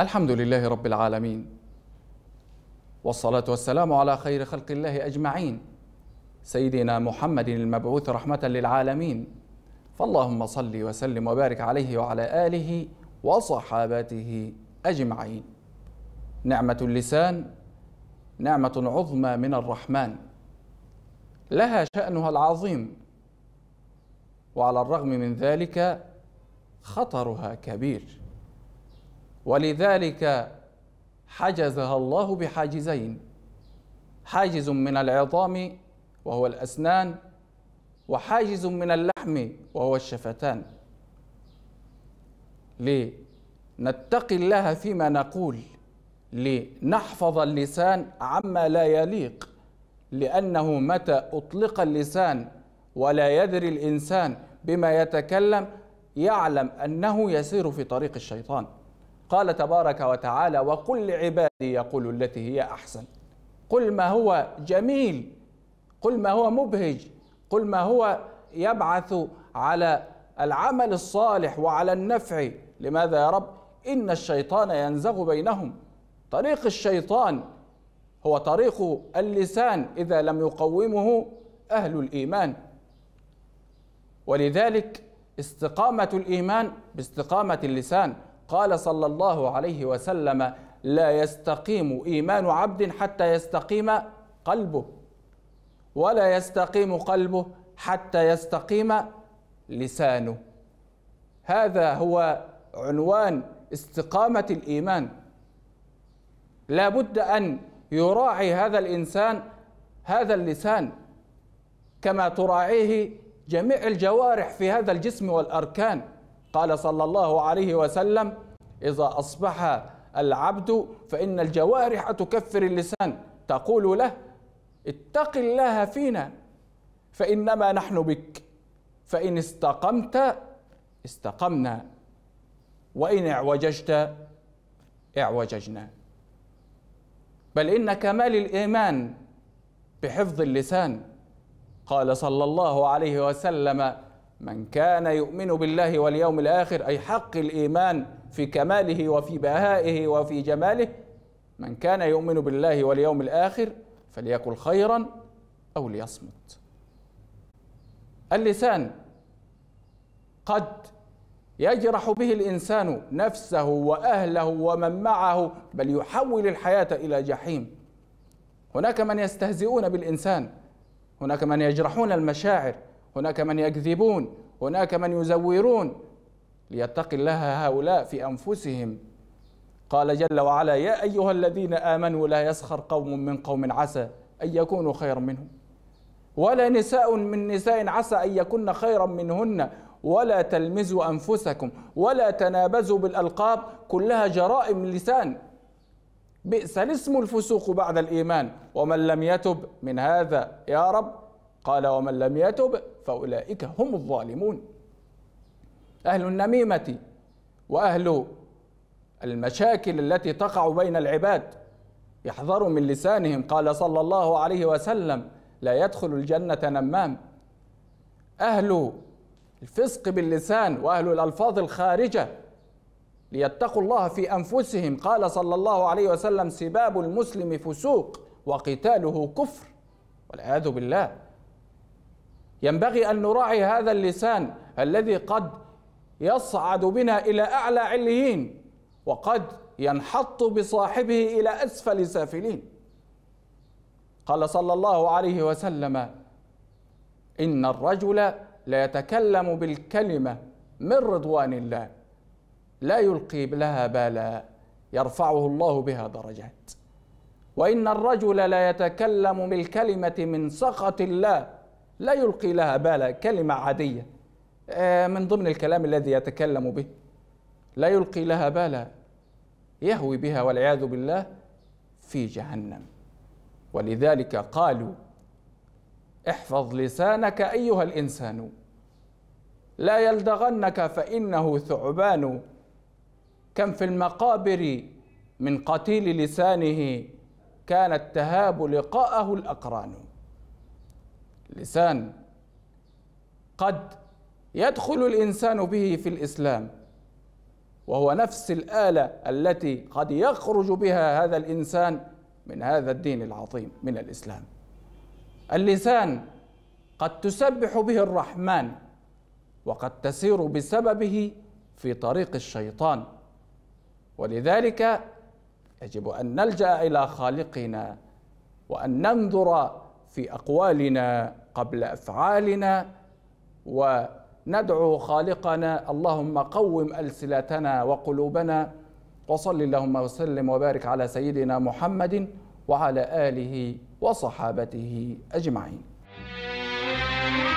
الحمد لله رب العالمين والصلاة والسلام على خير خلق الله أجمعين سيدنا محمد المبعوث رحمة للعالمين فاللهم صل وسلم وبارك عليه وعلى آله وصحابته أجمعين نعمة اللسان نعمة عظمى من الرحمن لها شأنها العظيم وعلى الرغم من ذلك خطرها كبير ولذلك حجزها الله بحاجزين حاجز من العظام وهو الأسنان وحاجز من اللحم وهو الشفتان لنتقي الله فيما نقول لنحفظ اللسان عما لا يليق لأنه متى أطلق اللسان ولا يدري الإنسان بما يتكلم يعلم أنه يسير في طريق الشيطان قال تبارك وتعالى وقل لعبادي يقول التي هي احسن قل ما هو جميل قل ما هو مبهج قل ما هو يبعث على العمل الصالح وعلى النفع لماذا يا رب ان الشيطان ينزغ بينهم طريق الشيطان هو طريق اللسان اذا لم يقومه اهل الايمان ولذلك استقامه الايمان باستقامه اللسان قال صلى الله عليه وسلم لا يستقيم إيمان عبد حتى يستقيم قلبه ولا يستقيم قلبه حتى يستقيم لسانه هذا هو عنوان استقامة الإيمان لا بد أن يراعي هذا الإنسان هذا اللسان كما تراعيه جميع الجوارح في هذا الجسم والأركان قال صلى الله عليه وسلم إذا أصبح العبد فإن الجوارح تكفر اللسان تقول له اتق الله فينا فإنما نحن بك فإن استقمت استقمنا وإن اعوججت اعوججنا بل إن كمال الإيمان بحفظ اللسان قال صلى الله عليه وسلم من كان يؤمن بالله واليوم الآخر أي حق الإيمان في كماله وفي بهائه وفي جماله من كان يؤمن بالله واليوم الآخر فليقل خيرا أو ليصمت اللسان قد يجرح به الإنسان نفسه وأهله ومن معه بل يحول الحياة إلى جحيم هناك من يستهزئون بالإنسان هناك من يجرحون المشاعر هناك من يكذبون هناك من يزورون ليتق الله هؤلاء في أنفسهم قال جل وعلا يا أيها الذين آمنوا لا يسخر قوم من قوم عسى أن يكونوا خيرا منهم ولا نساء من نساء عسى أن يكن خيرا منهن ولا تلمزوا أنفسكم ولا تنابزوا بالألقاب كلها جرائم لسان بئس الاسم الفسوق بعد الإيمان ومن لم يتب من هذا يا رب قال ومن لم يتب فأولئك هم الظالمون أهل النميمة وأهل المشاكل التي تقع بين العباد يحذروا من لسانهم قال صلى الله عليه وسلم لا يدخل الجنة نمام أهل الفسق باللسان وأهل الألفاظ الخارجة ليتقوا الله في أنفسهم قال صلى الله عليه وسلم سباب المسلم فسوق وقتاله كفر والعياذ بالله ينبغي أن نراعي هذا اللسان الذي قد يصعد بنا إلى أعلى عليين وقد ينحط بصاحبه إلى أسفل سافلين قال صلى الله عليه وسلم إن الرجل لا يتكلم بالكلمة من رضوان الله لا يلقي لها بالا يرفعه الله بها درجات وإن الرجل لا يتكلم بالكلمة من سخط الله لا يلقي لها بالا كلمة عادية آه، من ضمن الكلام الذي يتكلم به لا يلقي لها بالا يهوي بها والعياذ بالله في جهنم ولذلك قالوا احفظ لسانك أيها الإنسان لا يلدغنك فإنه ثعبان كم في المقابر من قتيل لسانه كانت تهاب لقاءه الأقران لسان قد يدخل الانسان به في الاسلام وهو نفس الاله التي قد يخرج بها هذا الانسان من هذا الدين العظيم من الاسلام اللسان قد تسبح به الرحمن وقد تسير بسببه في طريق الشيطان ولذلك يجب ان نلجا الى خالقنا وان ننظر في اقوالنا قبل افعالنا وندعو خالقنا اللهم قوم السنتنا وقلوبنا وصل اللهم وسلم وبارك على سيدنا محمد وعلى اله وصحابته اجمعين